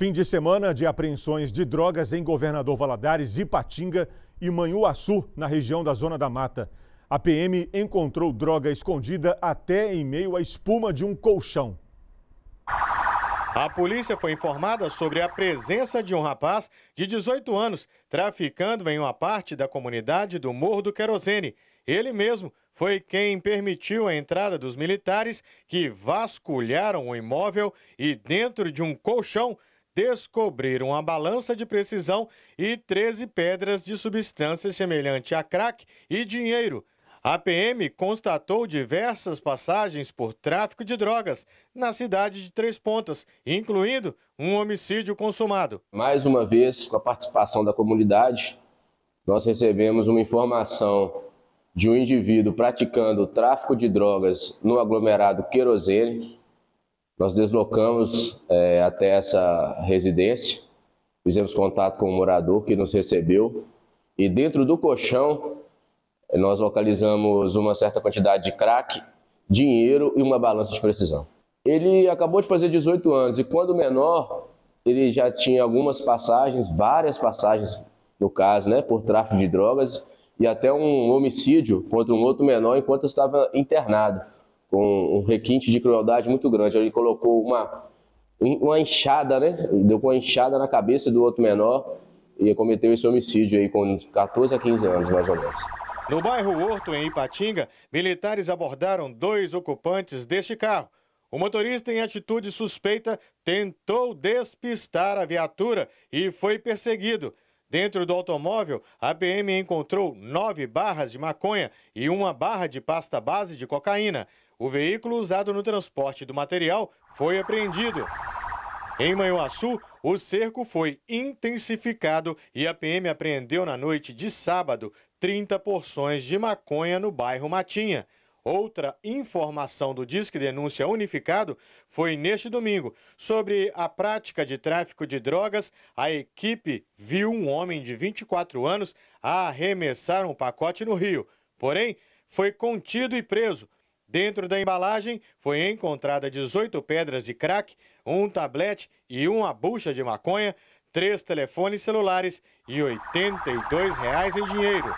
Fim de semana de apreensões de drogas em Governador Valadares, Ipatinga e Manhuaçu, na região da Zona da Mata. A PM encontrou droga escondida até em meio à espuma de um colchão. A polícia foi informada sobre a presença de um rapaz de 18 anos traficando em uma parte da comunidade do Morro do Querosene. Ele mesmo foi quem permitiu a entrada dos militares que vasculharam o imóvel e, dentro de um colchão, descobriram a balança de precisão e 13 pedras de substância semelhante a crack e dinheiro. A PM constatou diversas passagens por tráfico de drogas na cidade de Três Pontas, incluindo um homicídio consumado. Mais uma vez, com a participação da comunidade, nós recebemos uma informação de um indivíduo praticando tráfico de drogas no aglomerado Querosene, nós deslocamos é, até essa residência, fizemos contato com o um morador que nos recebeu e dentro do colchão nós localizamos uma certa quantidade de crack, dinheiro e uma balança de precisão. Ele acabou de fazer 18 anos e quando menor ele já tinha algumas passagens, várias passagens no caso, né, por tráfico de drogas e até um homicídio contra um outro menor enquanto estava internado com um requinte de crueldade muito grande. Ele colocou uma, uma enxada, né? Deu com uma enxada na cabeça do outro menor e cometeu esse homicídio aí com 14 a 15 anos, mais ou menos. No bairro Horto, em Ipatinga, militares abordaram dois ocupantes deste carro. O motorista, em atitude suspeita, tentou despistar a viatura e foi perseguido. Dentro do automóvel, a PM encontrou nove barras de maconha e uma barra de pasta base de cocaína. O veículo usado no transporte do material foi apreendido. Em Manhuaçu, o cerco foi intensificado e a PM apreendeu na noite de sábado 30 porções de maconha no bairro Matinha. Outra informação do Disque Denúncia Unificado foi neste domingo. Sobre a prática de tráfico de drogas, a equipe viu um homem de 24 anos arremessar um pacote no Rio. Porém, foi contido e preso. Dentro da embalagem foi encontrada 18 pedras de crack, um tablete e uma bucha de maconha, três telefones celulares e R$ 82 em dinheiro.